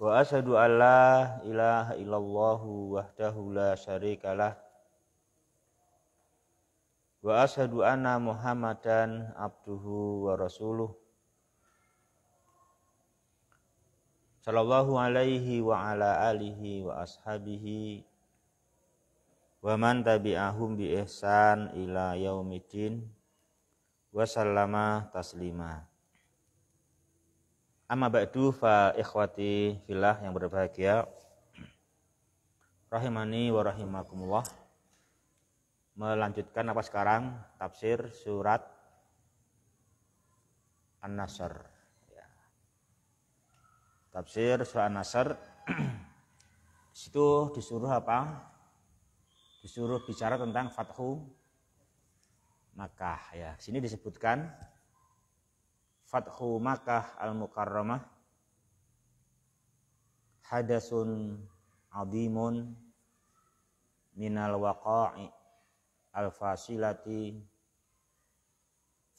wa asyhadu an la ilaha illallah wahdahu la syarikalah wa asyhadu anna muhammadan abduhu wa rasuluh sallallahu alaihi wa ala alihi wa ashabihi wa man tabi'ahum bi ihsan ila yaumidin wa sallama taslimah. Amma ba'du fa ikhwati filah yang berbahagia. Rahimani wa rahimakumullah. Melanjutkan apa sekarang? Tafsir surat An-Nasr. Ya. Tafsir surat An-Nasr. Situ disuruh apa? Disuruh bicara tentang Fathu Makkah ya. Sini disebutkan Fathu Makkah Al-Mukarramah hadasun adimun minal waqa'i al-fasilati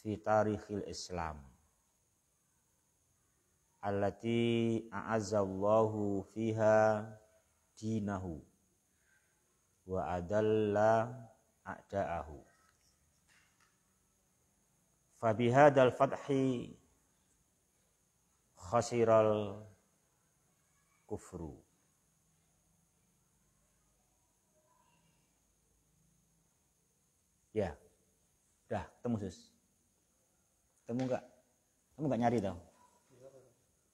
fi tarikhil Islam allati a'azzallahu fiha dinahu wa adalla a'da'ahu fabihadal fathi khasiral kufru ya udah ketemu sus ketemu nggak kamu nggak nyari tau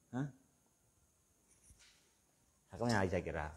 Hah? Aku nyari aja kira.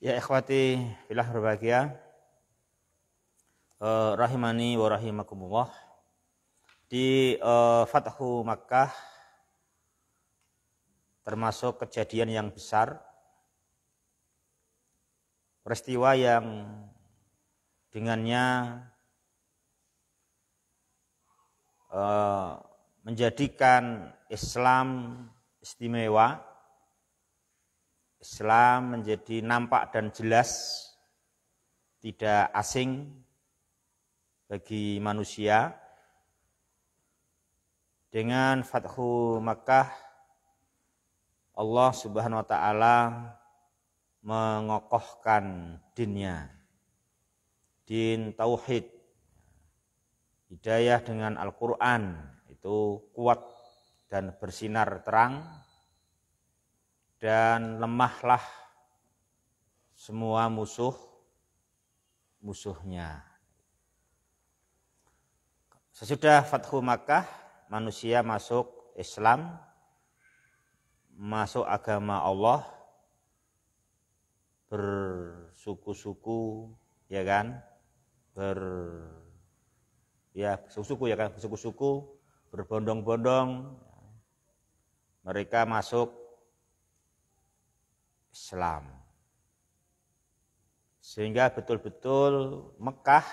Ya ikhwati filah berbahagia eh, rahimani wa rahimakumullah di eh, Fathu Makkah termasuk kejadian yang besar peristiwa yang dengannya eh, menjadikan Islam istimewa Islam menjadi nampak dan jelas, tidak asing bagi manusia. Dengan Fathu Makkah, Allah Subhanahu wa taala mengokohkan dinnya. Din tauhid. Hidayah dengan Al-Qur'an itu kuat dan bersinar terang dan lemahlah semua musuh musuhnya. Sesudah Fathu Makkah, manusia masuk Islam, masuk agama Allah, bersuku-suku, ya kan? Ber ya suku-suku ya kan, bersuku-suku, berbondong-bondong. Mereka masuk Islam. Sehingga betul-betul Mekah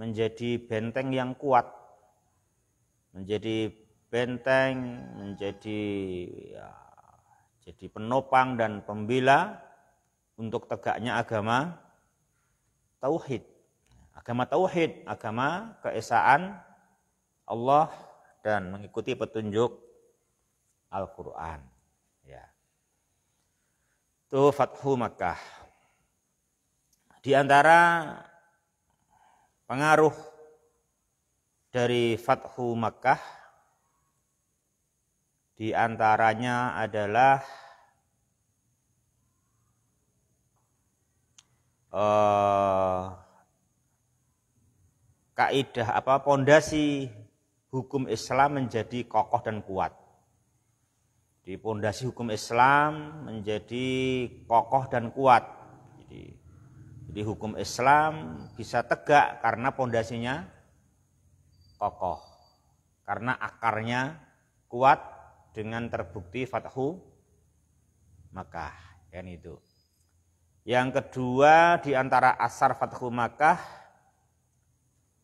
menjadi benteng yang kuat, menjadi benteng, menjadi ya, jadi penopang dan pembela untuk tegaknya agama tauhid. Agama tauhid, agama keesaan Allah dan mengikuti petunjuk Al-Qur'an itu Fathu Makkah. Di antara pengaruh dari Fathu Makkah di antaranya adalah uh, kaidah apa pondasi hukum Islam menjadi kokoh dan kuat. Di pondasi hukum Islam menjadi kokoh dan kuat. Jadi, jadi hukum Islam bisa tegak karena pondasinya kokoh. Karena akarnya kuat dengan terbukti fathu Makkah. Yang itu. Yang kedua di antara asar fathu Makkah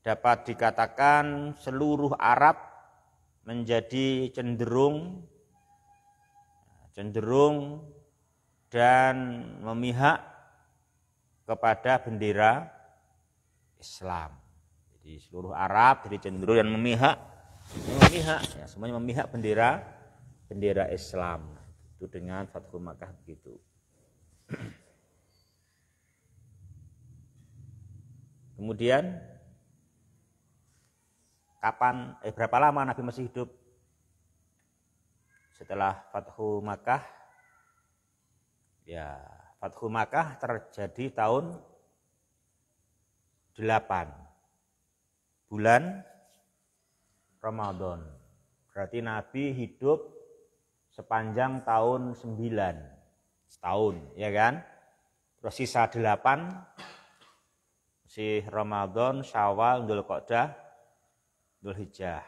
dapat dikatakan seluruh Arab menjadi cenderung cenderung dan memihak kepada bendera Islam. Jadi seluruh Arab jadi cenderung dan memihak memihak ya, semuanya memihak bendera bendera Islam itu dengan Fathul Makkah begitu. Kemudian kapan eh berapa lama Nabi masih hidup? setelah Fathu Makkah ya Fathu Makkah terjadi tahun 8 bulan Ramadan. Berarti Nabi hidup sepanjang tahun 9 setahun ya kan terus sisa 8 si Ramadan Syawal Dzulqa'dah Dzulhijjah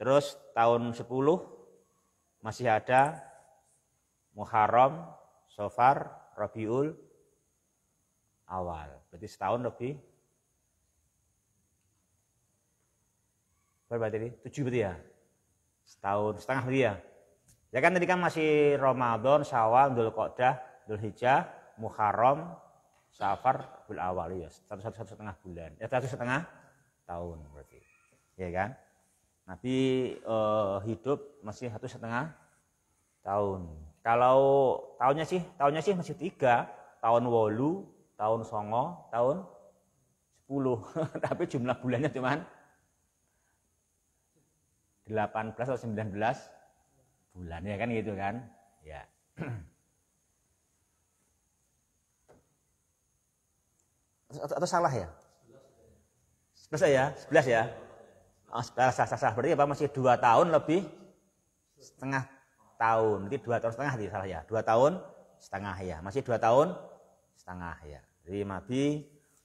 terus tahun 10 masih ada Muharram, Sofar, Rabiul awal. Berarti setahun lebih. Berapa tadi? Tujuh berarti ya? Setahun, setengah berarti ya? Ya kan tadi kan masih Ramadan, Syawal, Dhul Qodah, Dhul Hijjah, Muharram, Safar, bul awal. Ya, satu, satu, satu setengah bulan. Ya, satu setengah tahun berarti. Ya kan? Nabi uh, hidup masih satu setengah tahun. Kalau tahunnya sih, tahunnya sih masih tiga, tahun wolu, tahun songo, tahun sepuluh. Tapi jumlah bulannya cuman 18 atau 19 bulan ya kan gitu kan ya atau, atau salah ya Sebelas ya 11 ya Oh, sah-sah berarti apa masih dua tahun lebih setengah tahun. Nanti dua tahun setengah tidak salah ya. Dua tahun setengah ya. Masih dua tahun setengah ya. Jadi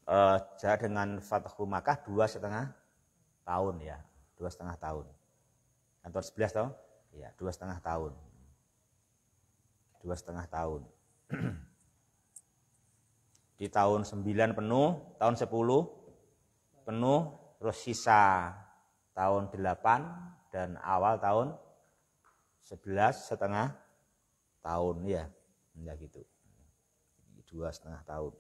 uh, jarak dengan Fathu Makkah dua setengah tahun ya. Dua setengah tahun. atau sebelas tahun? Ya, dua setengah tahun. Dua setengah tahun. Di tahun sembilan penuh, tahun sepuluh penuh, terus sisa tahun 8 dan awal tahun 11 setengah tahun ya ya gitu dua setengah tahun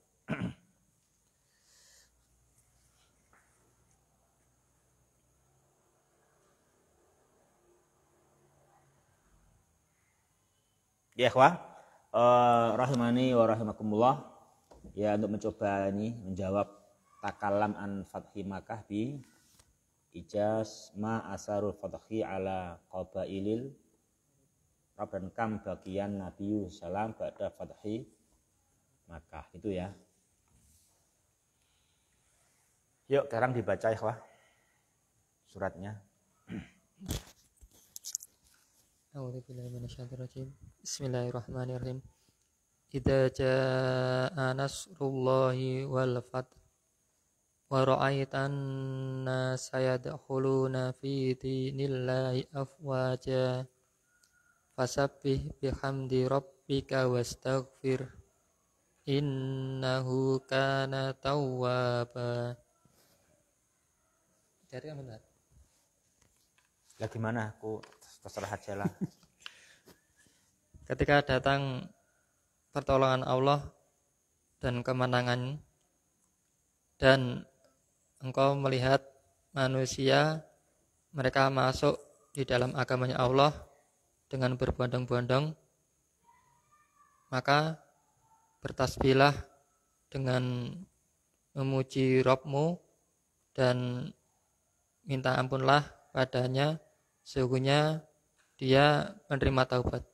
ya ikhwan eh, rahimani wa rahimakumullah ya untuk mencoba ini menjawab takalam an fathi di ijaz ma asarul fadhi ala qabailil dan kam bagian Nabi Salam pada Fathi Makkah itu ya. Yuk sekarang dibaca ikhwah suratnya. Bismillahirrahmanirrahim. Ida jaa nasrullahi wal fath ورأيت الناس يدخلون في دين الله أفواجا فسبح بحمد ربك واستغفر innahu كان Cari yang benar. Lagi mana? Aku terserah aja lah. Ketika datang pertolongan Allah dan kemenangan dan engkau melihat manusia mereka masuk di dalam agamanya Allah dengan berbondong-bondong maka bertasbihlah dengan memuji Robmu dan minta ampunlah padanya sesungguhnya dia menerima taubat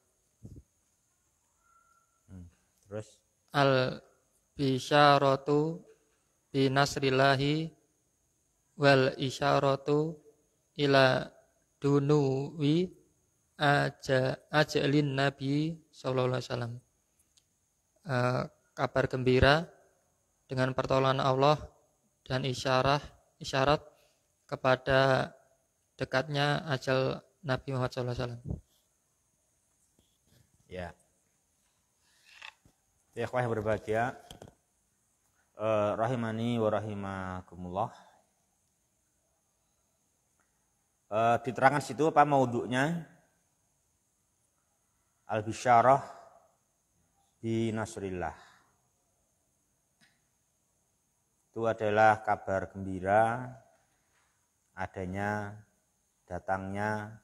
hmm, terus al bisyaratu binasrillahi wal isyaratu ila dunuwi aja ajalin Nabi sallallahu alaihi wasallam. Uh, kabar gembira dengan pertolongan Allah dan isyarah isyarat kepada dekatnya ajal Nabi Muhammad sallallahu alaihi wasallam. Ya. Ya, yang berbahagia. Uh, rahimani wa rahimakumullah e, eh, diterangkan situ apa mauduknya Al-Bisyarah di Nasrillah. Itu adalah kabar gembira adanya datangnya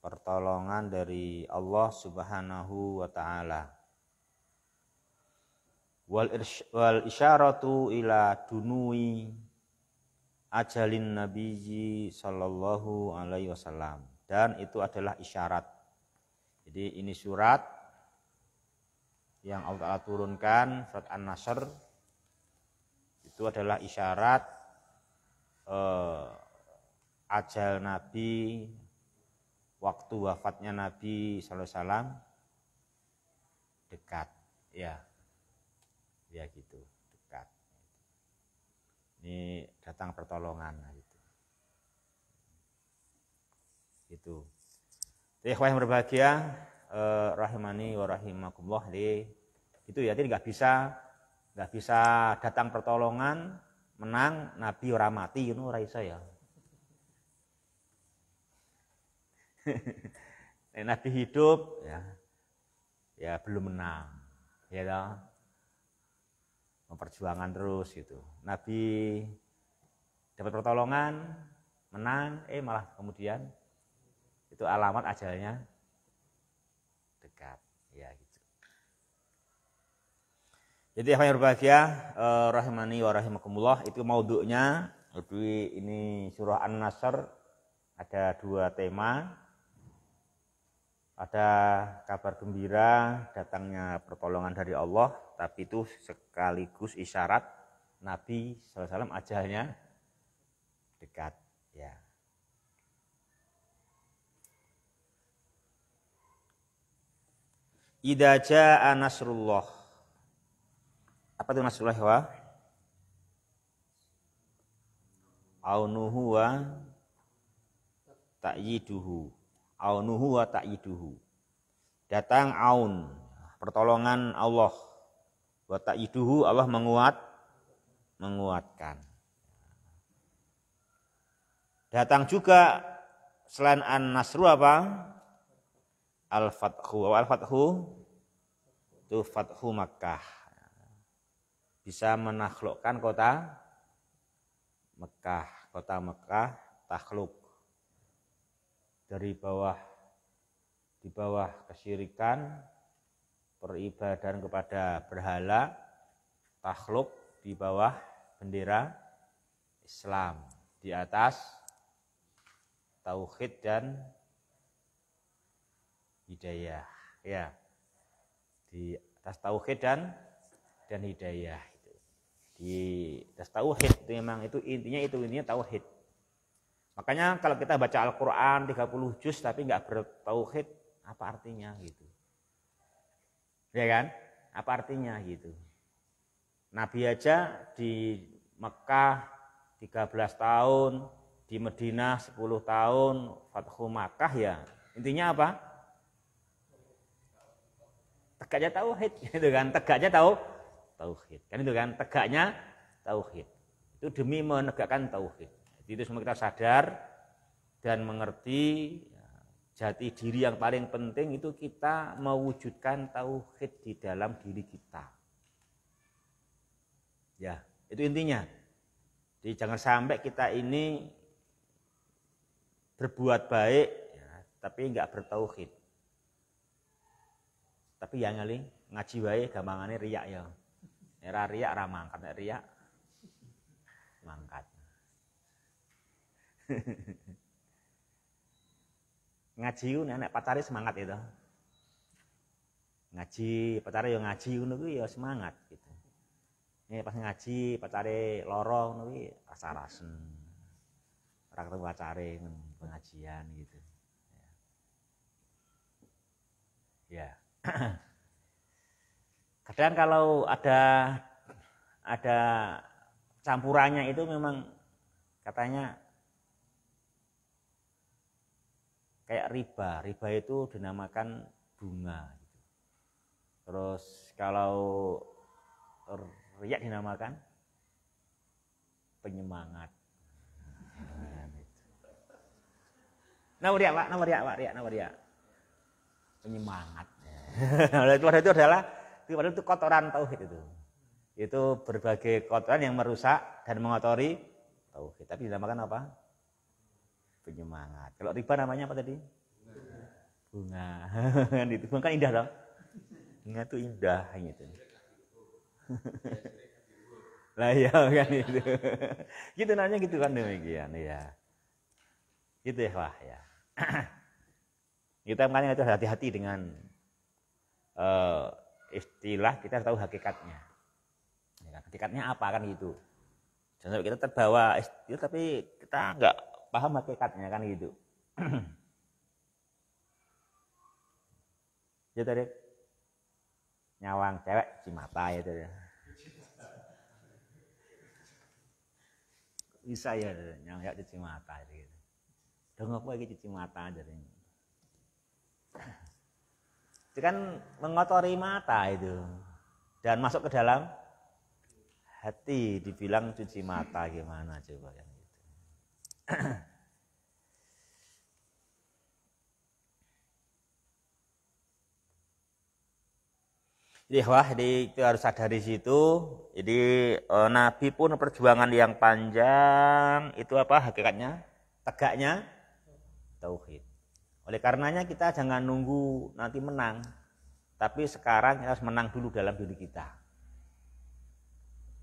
pertolongan dari Allah Subhanahu wa taala. Wal isyaratu ila dunui ajalin nabiyyi sallallahu alaihi wasallam dan itu adalah isyarat. Jadi ini surat yang Allah Ta'ala turunkan surat An-Nasr itu adalah isyarat eh, ajal Nabi waktu wafatnya Nabi sallallahu alaihi wasallam dekat ya. Ya gitu ini datang pertolongan nah, gitu. Itu. Ikhwah yang berbahagia eh, rahimani wa rahimakumullah di itu ya jadi nggak bisa nggak bisa datang pertolongan menang nabi ora mati itu ora iso ya. nabi hidup ya ya belum menang ya know? memperjuangkan terus gitu. Nabi dapat pertolongan, menang, eh malah kemudian itu alamat ajalnya dekat ya gitu. Jadi apa yang berbahagia eh, rahimani wa rahimakumullah itu mauduknya lebih ini surah An-Nasr ada dua tema. Ada kabar gembira datangnya pertolongan dari Allah tapi itu sekaligus isyarat Nabi SAW ajalnya dekat ya. Ida jaa nasrullah. Apa itu nasrullah wa? Aunuhu wa ta'yiduhu. Aunuhu wa ta'yiduhu. Datang aun, pertolongan Allah wa ta'iduhu Allah menguat menguatkan datang juga selain an-nasru apa al-fathu al-fathu itu fathu Makkah bisa menaklukkan kota Mekah kota Mekah takluk dari bawah di bawah kesyirikan peribadahan kepada berhala makhluk di bawah bendera Islam di atas tauhid dan hidayah ya di atas tauhid dan dan hidayah di atas tauhid itu memang itu intinya itu intinya tauhid makanya kalau kita baca Al-Qur'an 30 juz tapi nggak bertauhid apa artinya gitu Ya kan? Apa artinya gitu. Nabi aja di Mekah 13 tahun, di Medina 10 tahun, Fathu Makkah ya. Intinya apa? Tegaknya tauhid, itu kan? Tegaknya tahu tauhid. Kan itu kan tegaknya tauhid. Itu demi menegakkan tauhid. Jadi itu semua kita sadar dan mengerti jati diri yang paling penting itu kita mewujudkan tauhid di dalam diri kita. Ya, itu intinya. Jadi jangan sampai kita ini berbuat baik, ya, tapi enggak bertauhid. Tapi yang ini ngaji baik gampangannya riak ya. Era ya, riak ramang, karena riak mangkat. ngaji ku nek pacare semangat itu. Ngaji, pacare yo ngaji ngono kuwi yo semangat gitu. ini pas ngaji pacare lorong ngono kuwi rasa-rasen. Ora ketemu pacare pengajian gitu. Ya. ya. Kadang kalau ada ada campurannya itu memang katanya kayak riba riba itu dinamakan bunga gitu. terus kalau riak dinamakan penyemangat nah, gitu. Nomor riak pak, nomor riak pak, riak, nomor riak. Penyemangat. Oleh nah, itu itu adalah itu padahal itu kotoran tauhid itu. Itu berbagai kotoran yang merusak dan mengotori tauhid. Tapi dinamakan apa? penyemangat. Kalau riba namanya apa tadi? Bunga. Bunga. Kan itu kan indah dong. Bunga itu indah gitu. lah ya kan itu. gitu nanya gitu kan demikian ya. Gitu ya lah ya. kita makanya itu hati-hati dengan uh, istilah kita harus tahu hakikatnya. Ya, hakikatnya apa kan gitu. Jangan kita terbawa istilah eh, ya, tapi kita enggak paham hakikatnya kan gitu ya tadi nyawang cewek si mata ya tadi bisa ya nyawang ya cuci mata gitu dong aku lagi cuci mata jadi itu kan mengotori mata itu dan masuk ke dalam hati dibilang cuci mata gimana coba kan gitu. Jadi wah, jadi itu harus sadari situ. Jadi e, Nabi pun perjuangan yang panjang itu apa hakikatnya? Tegaknya tauhid. Oleh karenanya kita jangan nunggu nanti menang, tapi sekarang kita harus menang dulu dalam diri kita.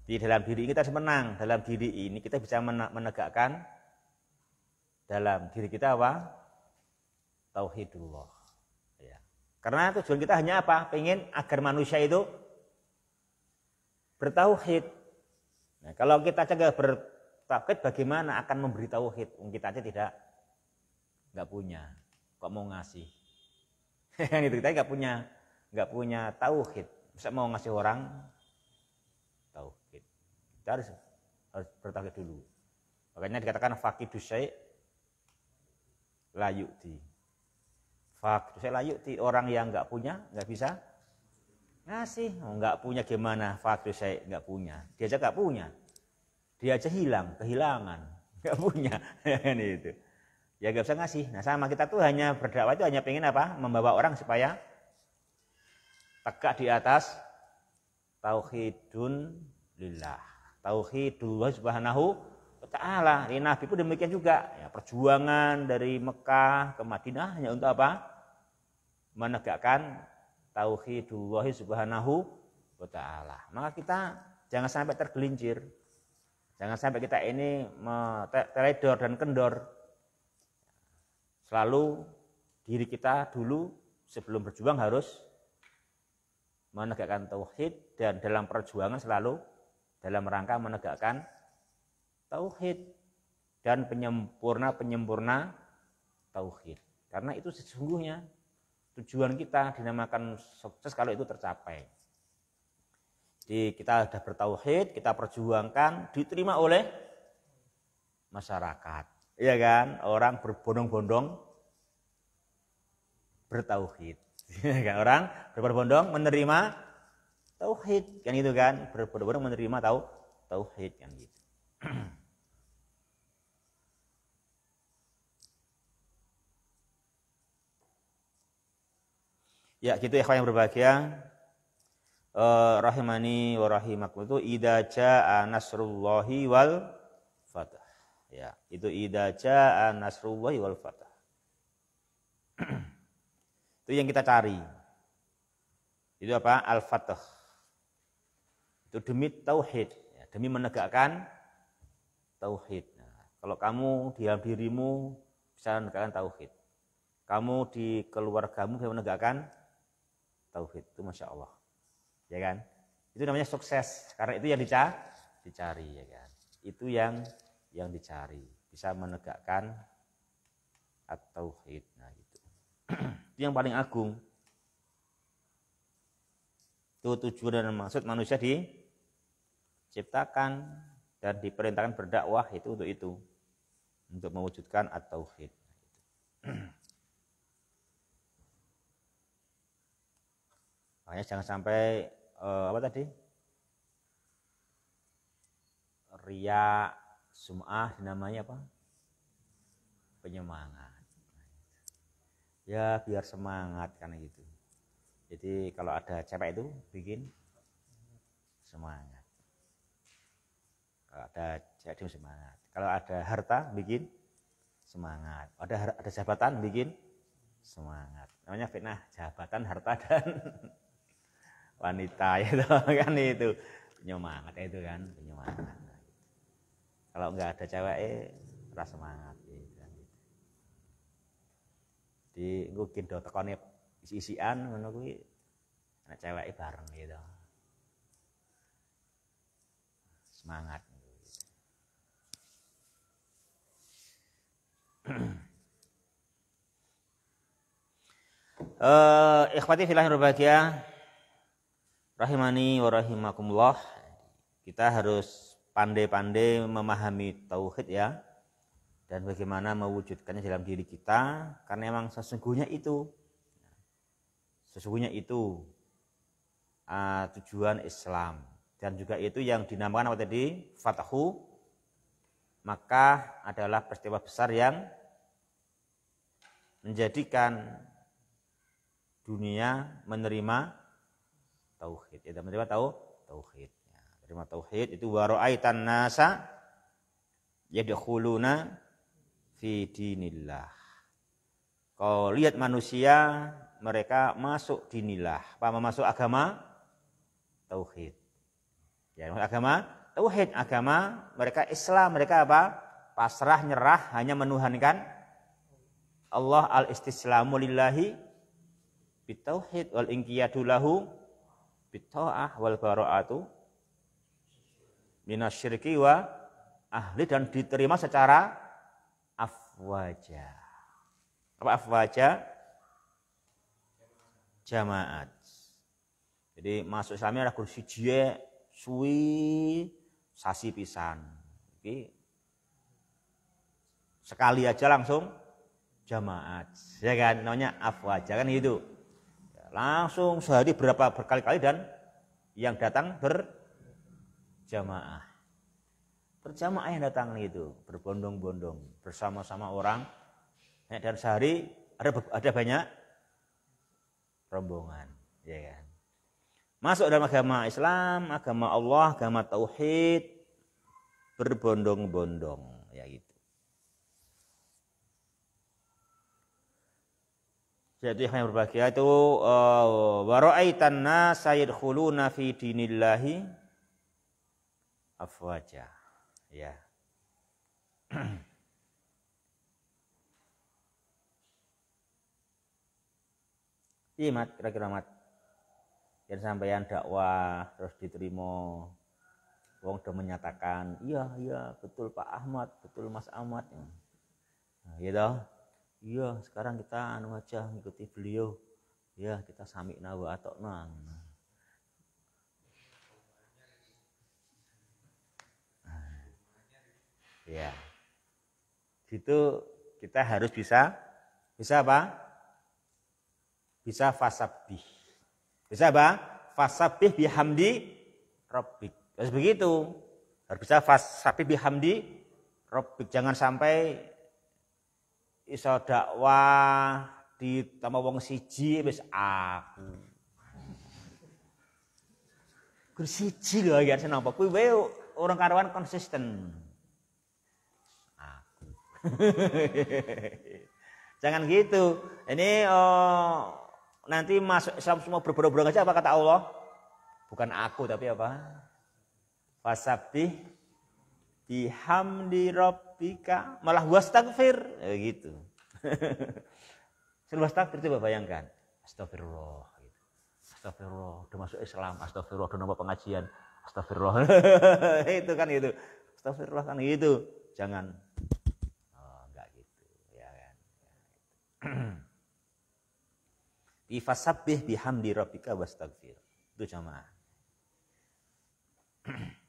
Di dalam diri kita harus menang. Dalam diri ini kita bisa menegakkan dalam diri kita apa? Tauhidullah. Karena tujuan kita hanya apa? Pengen agar manusia itu bertauhid. Nah, kalau kita cegah bertauhid bagaimana akan memberi tauhid? Kita aja tidak nggak punya. Kok mau ngasih? Yang itu kita nggak punya, nggak punya tauhid. Bisa mau ngasih orang tauhid. Kita harus harus bertauhid dulu. Makanya dikatakan fakidus syai' layu di. Fakir. Saya layu di orang yang nggak punya nggak bisa ngasih. Oh, nggak punya gimana? Fakir saya nggak punya. Dia aja nggak punya. Dia aja hilang, kehilangan, nggak punya. Ini itu. Ya nggak bisa ngasih. Nah sama kita tuh hanya berdakwah itu hanya pengen apa? Membawa orang supaya tegak di atas tauhidun lillah. Tauhidullah subhanahu wa ta'ala. Ini Nabi pun demikian juga. Ya, perjuangan dari Mekah ke Madinah hanya untuk apa? menegakkan tauhidullah subhanahu wa taala. Maka kita jangan sampai tergelincir. Jangan sampai kita ini teledor dan kendor. Selalu diri kita dulu sebelum berjuang harus menegakkan tauhid dan dalam perjuangan selalu dalam rangka menegakkan tauhid dan penyempurna penyempurna tauhid. Karena itu sesungguhnya tujuan kita dinamakan sukses kalau itu tercapai. Jadi kita sudah bertauhid, kita perjuangkan, diterima oleh masyarakat. Iya kan? Orang berbondong-bondong bertauhid. Iya kan? Orang berbondong-bondong menerima tauhid kan itu kan? Berbondong-bondong menerima tau tauhid kan gitu. Ya, gitu ya yang berbahagia. Uh, rahimani wa rahimakum itu idza jaa nasrullahi wal fatah. Ya, itu idza jaa nasrullahi wal fatah. itu yang kita cari. Itu apa? Al-Fatah. Itu demi tauhid, ya, demi menegakkan tauhid. Nah, kalau kamu di dalam dirimu bisa menegakkan tauhid. Kamu di keluargamu bisa menegakkan tauhid itu masya Allah ya kan itu namanya sukses karena itu yang dicari, dicari ya kan itu yang yang dicari bisa menegakkan atau hit, nah gitu. itu yang paling agung itu tujuan dan maksud manusia diciptakan dan diperintahkan berdakwah itu untuk itu untuk mewujudkan atau tauhid makanya jangan sampai uh, apa tadi ria sumah namanya apa penyemangat ya biar semangat karena gitu jadi kalau ada capek itu bikin semangat kalau ada jadi semangat kalau ada harta bikin semangat ada ada jabatan bikin semangat namanya fitnah jabatan harta dan wanita itu kan itu penyemangat itu kan penyemangat kalau nggak ada cewek eh rasa semangat gitu. Kan. di gue kindo tekonip isi-isian menurut gue anak cewek bareng gitu semangat Eh, Eh, ikhwati fillah berbahagia rahimani wa rahimakumullah kita harus pandai-pandai memahami tauhid ya dan bagaimana mewujudkannya dalam diri kita karena memang sesungguhnya itu sesungguhnya itu uh, tujuan Islam dan juga itu yang dinamakan apa tadi fathu maka adalah peristiwa besar yang menjadikan dunia menerima tauhid ya dan menerima tau tauhid ya, menerima tauhid itu waraaitan nasa yadkhuluna fi dinillah kau lihat manusia mereka masuk dinilah, apa masuk agama tauhid ya agama tauhid agama mereka Islam mereka apa pasrah nyerah hanya menuhankan Allah al-istislamu lillahi bitauhid wal inqiyadu lahu bitta'ah wal bara'atu minasyirki wa ahli dan diterima secara afwaja. Apa afwaja? Jamaat. Jadi masuk Islam ada kursi jie, suwi, sasi pisan. Jadi, sekali aja langsung jamaat. Ya kan namanya afwaja kan gitu. Langsung sehari berapa berkali-kali dan yang datang berjamaah. Berjamaah yang datang itu berbondong-bondong bersama-sama orang dan sehari ada ada banyak rombongan, ya kan? Masuk dalam agama Islam, agama Allah, agama tauhid berbondong-bondong ya gitu. Jadi yang berbahagia itu eh, wa ra'aitan nas fi dinillahi afwaja. Ya. Iya mat, kira-kira mat. Yang sampaian dakwah terus diterima. Wong udah menyatakan, iya iya betul Pak Ahmad, betul Mas Ahmad. Nah, gitu iya sekarang kita anu aja ngikuti beliau ya kita sami nawa atau nang ya gitu kita harus bisa bisa apa bisa fasabih bisa apa fasabih bihamdi robbik harus begitu harus bisa fasabih bihamdi robbik jangan sampai iso dakwah tambah wong siji wis aku. Kur siji lho ya senapa kuwi wae orang karuan konsisten. Aku. Jangan gitu. Ini oh, nanti masuk Islam semua berbodoh-bodoh aja apa kata Allah? Bukan aku tapi apa? Fasabih bihamdi rabbika malah wastagfir ya, gitu seluas wastagfir coba bayangkan astagfirullah gitu. astagfirullah udah masuk Islam astagfirullah udah nambah pengajian astagfirullah itu kan gitu astagfirullah kan gitu jangan oh, enggak gitu ya kan ya gitu. Ifasabbih bihamdi rabbika wastagfir itu jamaah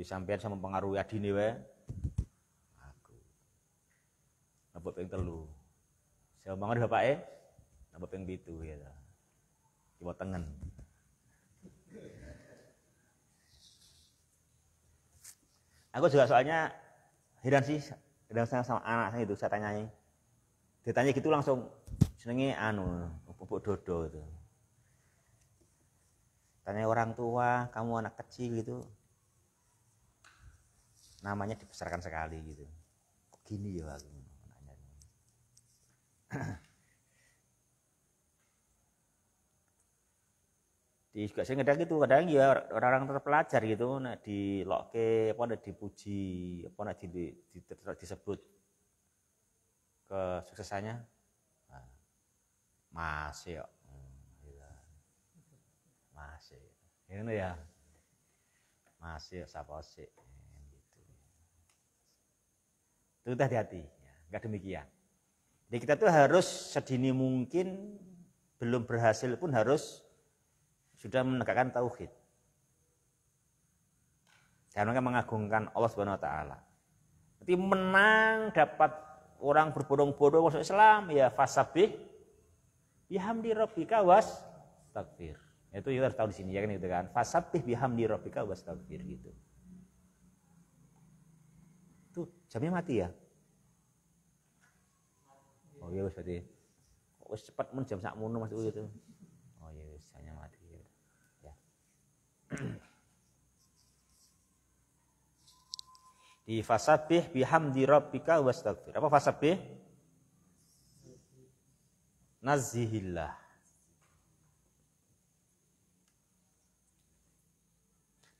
Jadi sampean sama pengaruh dini, weh. Aku. Nabok ping telu. Saya bapak eh. Nampak yang bitu ya ta. Kiwa tengen. Aku juga soalnya heran sih, heran saya sama anak saya itu saya tanyain. Dia tanya gitu langsung senengnya anu, pupuk dodo itu. Tanya orang tua, kamu anak kecil gitu, namanya dibesarkan sekali gitu kok gini ya aku nanya di juga saya kadang gitu kadang ya orang-orang terpelajar gitu nah di loke apa nak dipuji apa nah di, di, di, disebut kesuksesannya nah, masih ya masih ini ya masih sapa sih itu hati-hati, nggak demikian. Jadi kita tuh harus sedini mungkin belum berhasil pun harus sudah menegakkan tauhid. Karena mereka mengagungkan Allah Subhanahu wa taala. Jadi menang dapat orang berbondong-bondong masuk Islam ya fasabih bihamdi rabbika was takbir. Itu kita harus tahu di sini ya kan gitu kan. Fasabih bihamdi rabbika was takbir gitu. Itu jamnya mati ya oh iya wis berarti wis cepet men jam sakmono Mas itu oh iya wis hanya mati iya. ya, ya. di fasabih bihamdi rabbika wastagfir apa fasabih nazihillah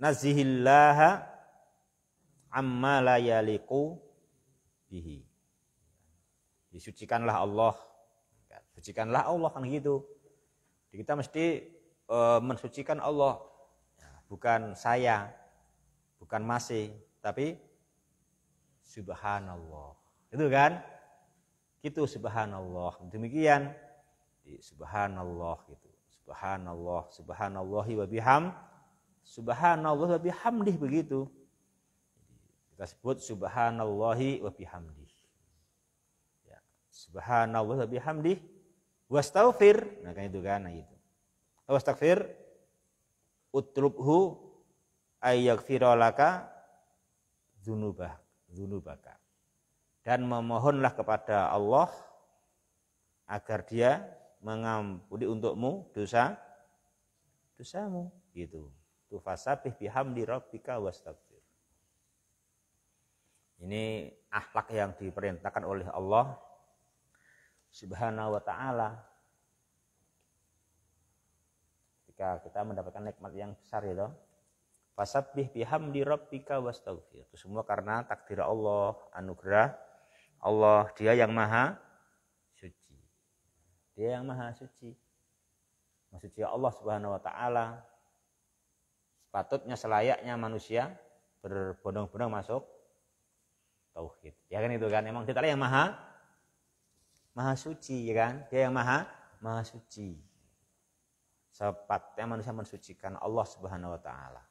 nazihillah amma la yaliqu bihi disucikanlah Allah sucikanlah Allah kan gitu Jadi kita mesti e, mensucikan Allah ya, bukan saya bukan masih tapi subhanallah itu kan gitu subhanallah demikian subhanallah gitu subhanallah subhanallah wa biham subhanallah wa bihamdih begitu kita sebut subhanallah wa bihamdih Subhanallah wa bihamdih wastaghfir. Nah, kan itu kan nah itu. Wastaghfir utlubhu ayaghfira laka dzunubah dzunubaka. Dan memohonlah kepada Allah agar dia mengampuni untukmu dosa dosamu gitu. Tu fasabih bihamdi rabbika wastaghfir. Ini akhlak yang diperintahkan oleh Allah Subhanahu wa taala. Ketika kita mendapatkan nikmat yang besar ya itu, fasabbih bihamdi rabbika wastaghfir. Itu semua karena takdir Allah, anugerah Allah, Dia yang Maha suci. Dia yang Maha suci. Maksudnya Allah Subhanahu wa taala sepatutnya selayaknya manusia berbondong-bondong masuk tauhid. Ya kan itu kan. Emang kita yang maha maha suci ya kan dia yang maha maha suci sepatnya manusia mensucikan Allah subhanahu wa ta'ala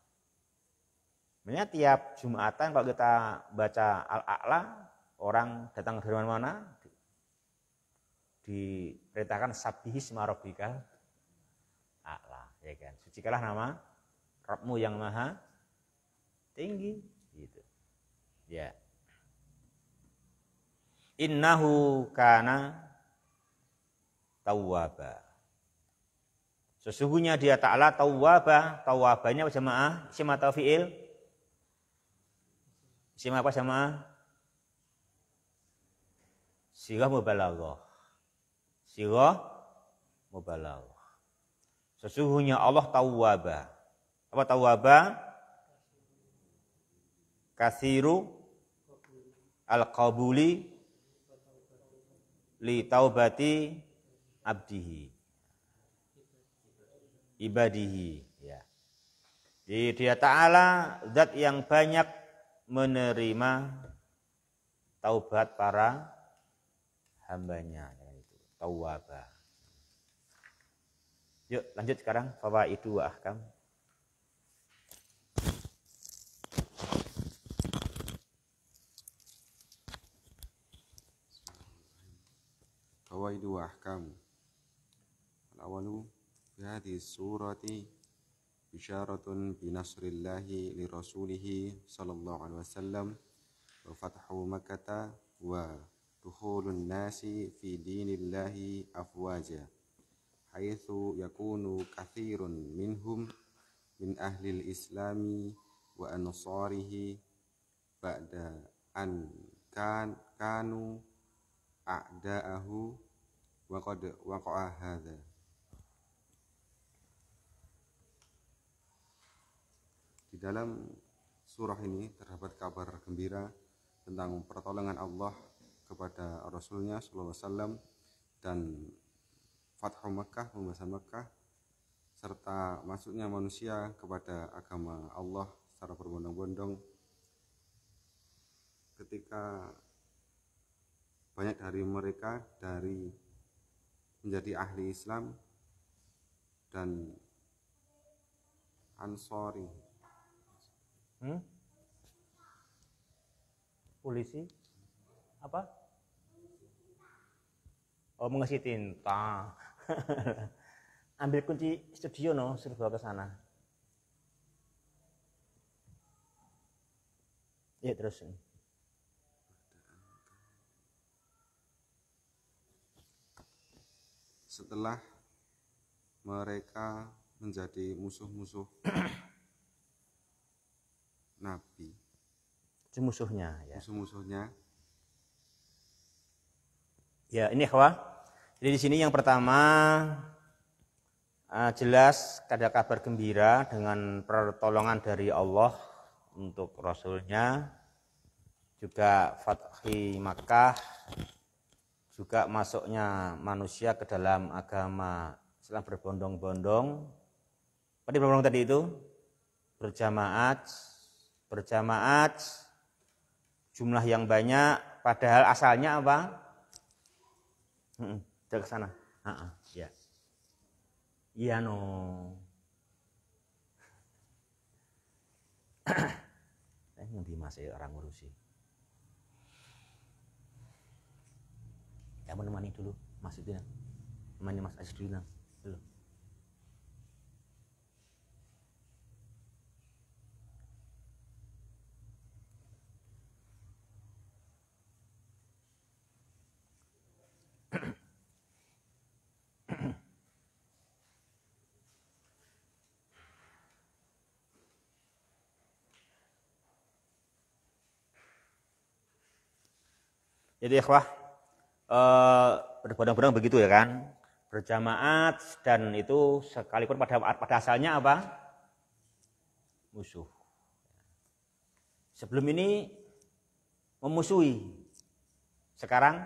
Sebenarnya tiap Jumatan kalau kita baca Al-A'la, orang datang dari mana-mana, diperintahkan sabihis marobika A'la, ya kan? Sucikalah nama Rabbmu yang maha tinggi, gitu. Ya. Innahu kana tawwaba. Sesungguhnya dia ta'ala tawwaba, tawwabanya jemaah, isim atau fi'il? Isim apa jemaah? Sirah mubalaghah. Sirah mubalaghah. Sesungguhnya Allah tawwaba. Apa tawwaba? Kasiru al-qabuli li taubati abdihi ibadihi ya. Jadi dia taala zat yang banyak menerima taubat para hambanya ya, itu tawabah. Yuk lanjut sekarang fawaidu wa ahkam. العوائد وأحكامه الأول في هذه السورة بشارة بنصر الله لرسوله صلى الله عليه وسلم وفتح مكة ودخول الناس في دين الله أفواجا حيث يكون كثير منهم من أهل الإسلام وأنصاره بعد أن كان كانوا أعداءه وقد وقع هذا di dalam surah ini terdapat kabar gembira tentang pertolongan Allah kepada Rasulnya Sallallahu Alaihi dan Fathu Mekah, pembahasan Mekah serta masuknya manusia kepada agama Allah secara berbondong-bondong ketika banyak dari mereka dari menjadi ahli Islam dan ansori hmm? polisi apa oh mengasih tinta ambil kunci studio no suruh bawa ke sana ya terus setelah mereka menjadi musuh-musuh Nabi. Itu musuhnya ya. Musuh-musuhnya. Ya, ini ikhwah. Jadi di sini yang pertama uh, jelas ada kabar gembira dengan pertolongan dari Allah untuk Rasulnya juga Fathi Makkah juga masuknya manusia ke dalam agama Islam berbondong-bondong. Apa berbondong tadi itu? Berjamaat, berjamaat, jumlah yang banyak, padahal asalnya apa? ke sana. Iya. ya. Iya no. ini masih dimasih orang ngurusi. ya menemani dulu Mas itu ya temani Mas Aziz dulu nah. dulu Jadi ikhwah eh, berbondong-bondong begitu ya kan berjamaat dan itu sekalipun pada pada asalnya apa musuh sebelum ini memusuhi sekarang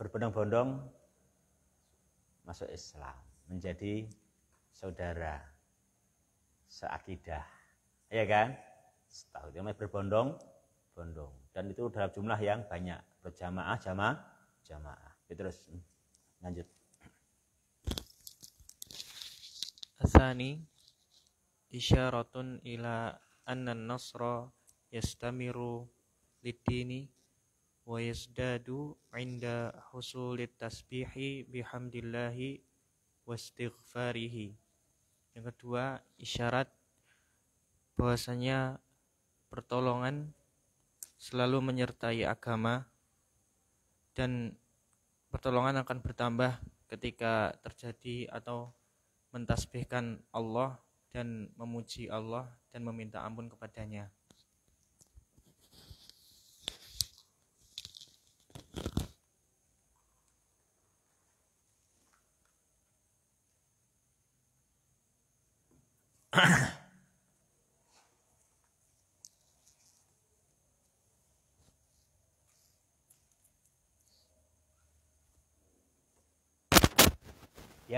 berbondong-bondong masuk Islam menjadi saudara seakidah ya kan setahun berbondong bondong dan itu dalam jumlah yang banyak berjamaah jamaah jamaah terus hmm. lanjut Asani isyaratun ila anna nasra yastamiru lidini wa yazdadu inda husulit tasbihi bihamdillahi wastighfarihi yang kedua isyarat bahwasanya pertolongan selalu menyertai agama dan pertolongan akan bertambah ketika terjadi atau mentasbihkan Allah dan memuji Allah dan meminta ampun kepadanya.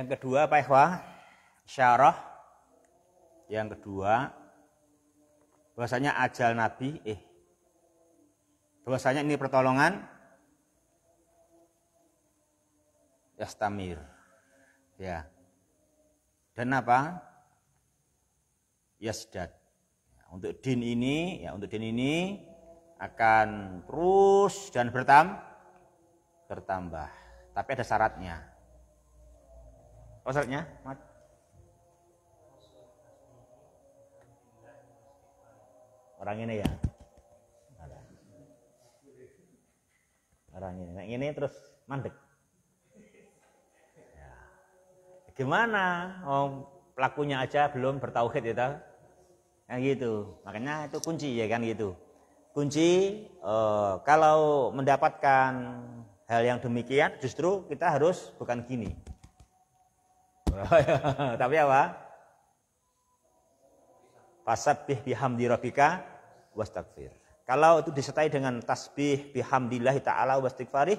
Yang kedua Pak Ikhwah, syarah yang kedua bahwasanya ajal Nabi eh bahwasanya ini pertolongan yastamir ya dan apa yasdad untuk din ini ya untuk din ini akan terus dan bertam bertambah tapi ada syaratnya Masalahnya, Mat. Orang ini ya. Orang ini. Nah, ini terus mandek. Ya. Gimana? Oh, pelakunya aja belum bertauhid ya, itu. Kan ya gitu. Makanya itu kunci ya kan gitu. Kunci eh, kalau mendapatkan hal yang demikian justru kita harus bukan gini Oh, iya. Tapi apa? Fasabbih bihamdi rabbika wastagfir. Kalau itu disertai dengan tasbih bihamdillah taala wastighfarih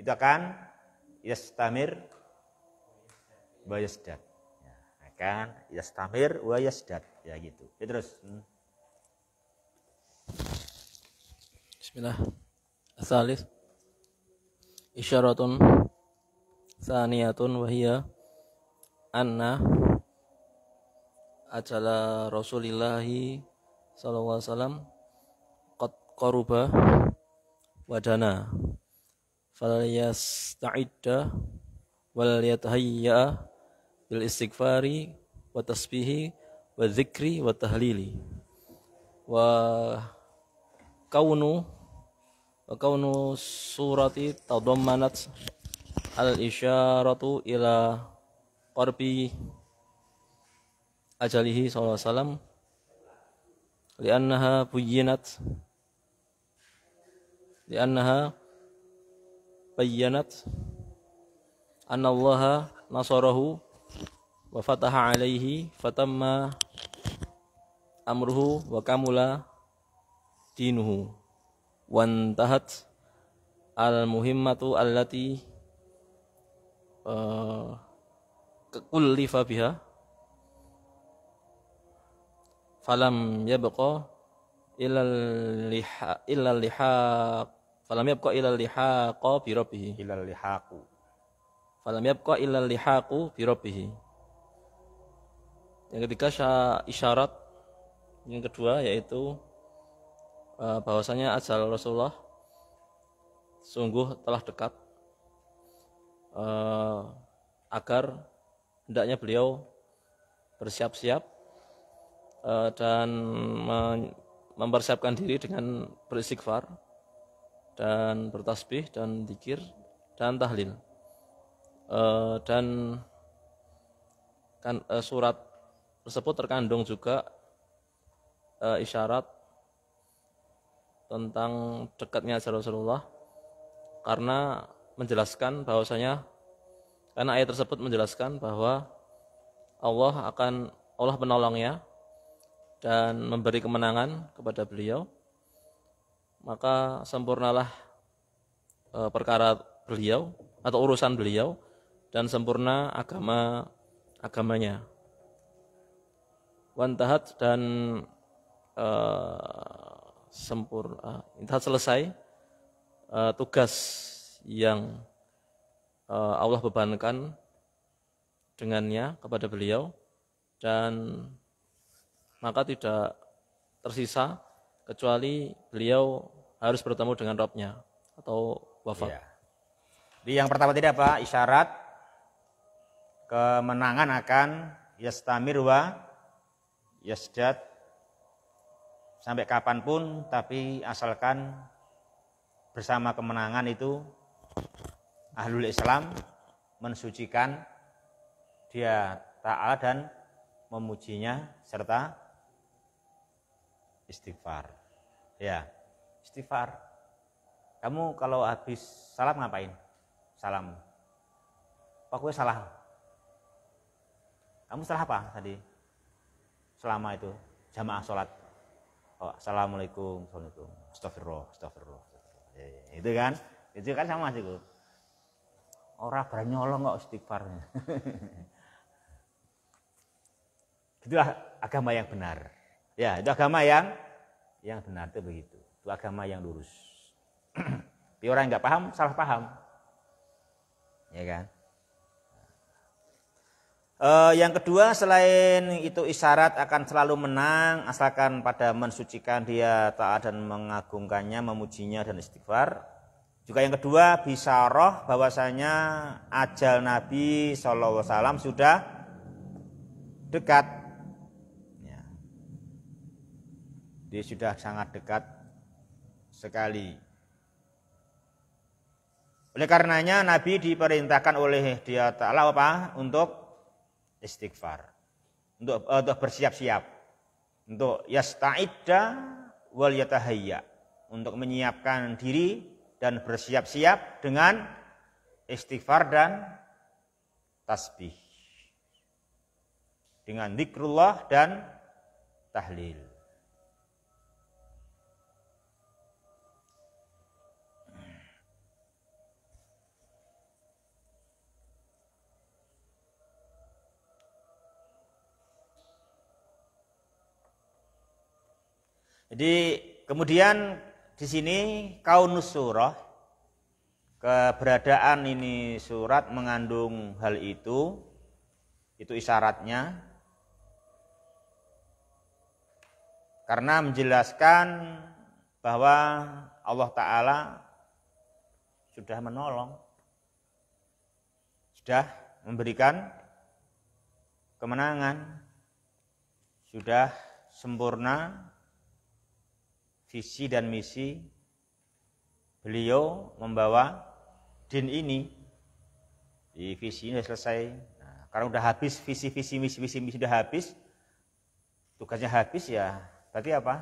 itu akan yastamir wa yasdad. Ya, akan yastamir wa yasdad ya gitu. Ya terus. Hmm. Bismillah. Asalis isyaratun saniyatun wahiyah anna ajala Rasulillahi sallallahu alaihi wasallam qad qaruba wadana falyasta'idda wal yatahayya bil istighfari wa tasbihi wa dzikri wa tahlili wa kaunu wa kaunu surati tadammanat al isyaratu ila qarbi ajalihi sallallahu alaihi wasallam li'annaha buyyinat li'annaha bayyanat anna allaha nasarahu wa fataha alaihi fatamma amruhu wa kamula dinuhu antahat al muhimmatu allati uh, kekulifa biha falam yabqa ilal liha ilal liha, falam yabqa ilal liha bi rabbih ilal lihaqu falam yabqa ilal lihaqu bi rabbih yang ketiga isyarat yang kedua yaitu eh, bahwasanya ajal Rasulullah sungguh telah dekat eh, agar hendaknya beliau bersiap-siap uh, dan mempersiapkan diri dengan beristighfar dan bertasbih dan dikir dan tahlil uh, dan kan uh, surat tersebut terkandung juga uh, isyarat tentang dekatnya Rasulullah karena menjelaskan bahwasanya karena ayat tersebut menjelaskan bahwa Allah akan Allah menolongnya dan memberi kemenangan kepada beliau. Maka sempurnalah e, perkara beliau atau urusan beliau dan sempurna agama agamanya. Wan Wantahat dan e, sempurna, intahat selesai e, tugas yang Eh, Allah bebankan dengannya kepada beliau dan maka tidak tersisa kecuali beliau harus bertemu dengan Robnya atau wafat. Ya. Di yang pertama tidak apa isyarat kemenangan akan yastamirwa yasjad sampai kapanpun tapi asalkan bersama kemenangan itu ahlul Islam mensucikan dia ta'ala dan memujinya serta istighfar. Ya, istighfar. Kamu kalau habis salam ngapain? Salam. Pak gue salah. Kamu salah apa tadi? Selama itu jamaah sholat. Oh, assalamualaikum, assalamualaikum. Astagfirullah, astagfirullah. Ya, ya, ya. Itu kan, itu kan sama sih gue. Orang berani nyolong kok istighfar. Itulah agama yang benar. Ya, itu agama yang yang benar itu begitu. Itu agama yang lurus. Tapi orang nggak paham, salah paham. Ya kan? Uh, yang kedua selain itu isyarat akan selalu menang asalkan pada mensucikan dia taat dan mengagungkannya, memujinya dan istighfar. Juga yang kedua bisa roh, bahwasanya ajal Nabi saw sudah dekat. Ya. Dia sudah sangat dekat sekali. Oleh karenanya Nabi diperintahkan oleh dia Ta'ala apa? Untuk istighfar. Untuk, eh, untuk bersiap-siap. Untuk yasta'idda wal yatahayya. Untuk menyiapkan diri dan bersiap-siap dengan istighfar dan tasbih. Dengan zikrullah dan tahlil. Jadi kemudian di sini kaunus surah keberadaan ini surat mengandung hal itu itu isyaratnya karena menjelaskan bahwa Allah taala sudah menolong sudah memberikan kemenangan sudah sempurna visi dan misi beliau membawa din ini di visi ini sudah selesai nah, karena udah habis visi visi misi misi misi sudah habis tugasnya habis ya berarti apa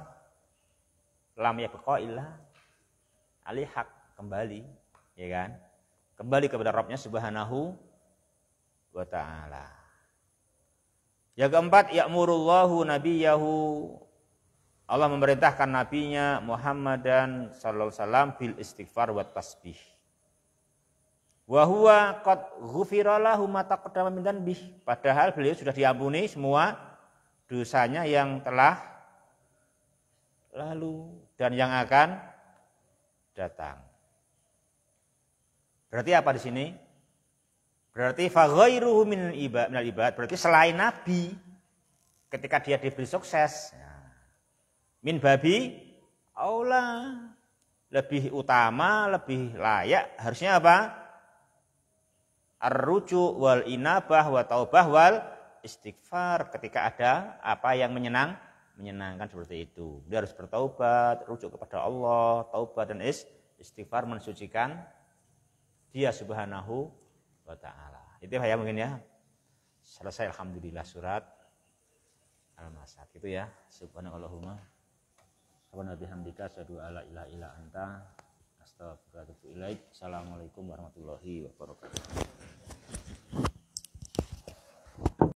lam ya illa alihak kembali ya kan kembali kepada Robnya subhanahu wa ta'ala yang keempat ya'murullahu nabiyahu Allah memerintahkan nabinya Muhammad dan sallallahu salam bil istighfar wa tasbih. Wa huwa qad ghufira lahu ma taqaddama min dhanbih. Padahal beliau sudah diampuni semua dosanya yang telah lalu dan yang akan datang. Berarti apa di sini? Berarti ghairuhu min ibad, berarti selain nabi ketika dia diberi sukses, ya min babi aula lebih utama, lebih layak harusnya apa? Arruju ruju wal inabah wa taubah wal istighfar ketika ada apa yang menyenang menyenangkan seperti itu. Dia harus bertaubat, rujuk kepada Allah, taubat dan istighfar mensucikan dia subhanahu wa taala. Itu ya, ya mungkin ya. Selesai alhamdulillah surat Al-Masad itu ya. Subhanallahumma Subhanallahi bihamdika asyhadu alla ilaha illa anta astaghfiruka wa atubu ilaik. Assalamualaikum warahmatullahi wabarakatuh.